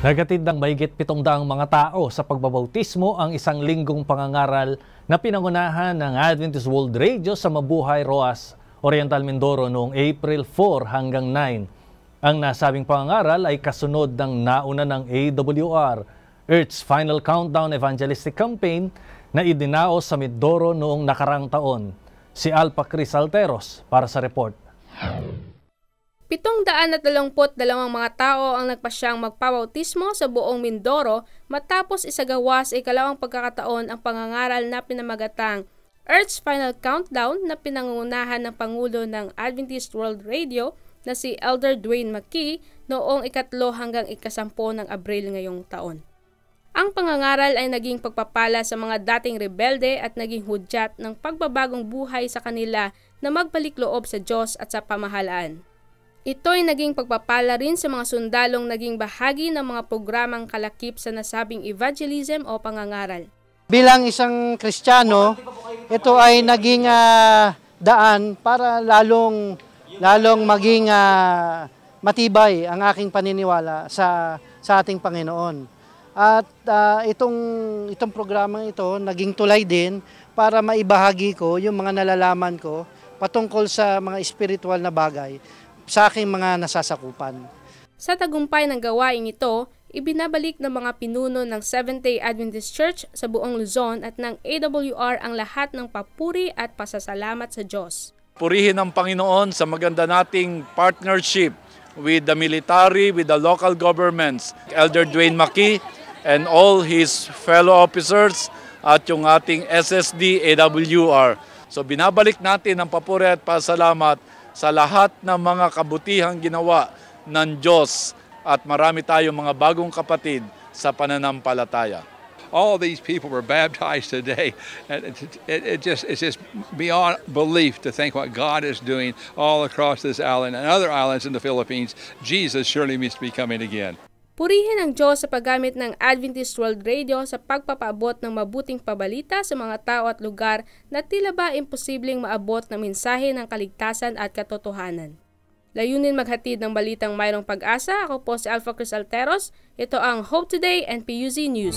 Nagatid ng mahigit 700 mga tao sa pagbabautismo ang isang linggong pangangaral na pinangunahan ng Adventist World Radio sa Mabuhay Roas, Oriental Mindoro noong April 4 hanggang 9. Ang nasabing pangangaral ay kasunod ng nauna ng AWR, Earth's Final Countdown Evangelistic Campaign na idinaos sa Mindoro noong nakarang taon. Si Alpa Cris Alteros para sa report. 732 mga tao ang nagpasyang magpabautismo sa buong Mindoro matapos isagawa sa ikalawang pagkakataon ang pangangaral na pinamagatang Earth's Final Countdown na pinangungunahan ng Pangulo ng Adventist World Radio na si Elder Dwayne McKee noong ikatlo hanggang ikasampo ng Abril ngayong taon. Ang pangangaral ay naging pagpapala sa mga dating rebelde at naging hudyat ng pagbabagong buhay sa kanila na magbalik loob sa Diyos at sa pamahalaan. Ito'y naging pagpapala rin sa mga sundalong naging bahagi ng mga programang kalakip sa nasabing evangelism o pangangaral. Bilang isang Kristiyano, ito ay naging uh, daan para lalong lalong maging uh, matibay ang aking paniniwala sa sa ating Panginoon. At uh, itong itong programang ito naging tulay din para maibahagi ko yung mga nalalaman ko patungkol sa mga spiritual na bagay sa aking mga nasasakupan. Sa tagumpay ng gawaing ito, ibinabalik ng mga pinuno ng Seventh-day Adventist Church sa buong Luzon at ng AWR ang lahat ng papuri at pasasalamat sa Diyos. Purihin ang Panginoon sa maganda nating partnership with the military, with the local governments, Elder Dwayne Maki and all his fellow officers at yung ating SSD AWR. So binabalik natin ang papuri at pasalamat sa lahat ng mga kabutihang ginawa ng Diyos at marami tayong mga bagong kapatid sa pananampalataya. all these people were baptized today. It, it, it, just it's just beyond belief to think what God is doing all across this island and other islands in the Philippines. Jesus surely needs to be coming again. Purihin ang Diyos sa paggamit ng Adventist World Radio sa pagpapaabot ng mabuting pabalita sa mga tao at lugar na tila ba imposibleng maabot na mensahe ng kaligtasan at katotohanan. Layunin maghatid ng balitang mayroong pag-asa. Ako po si Alpha Chris Alteros. Ito ang Hope Today and PUZ News.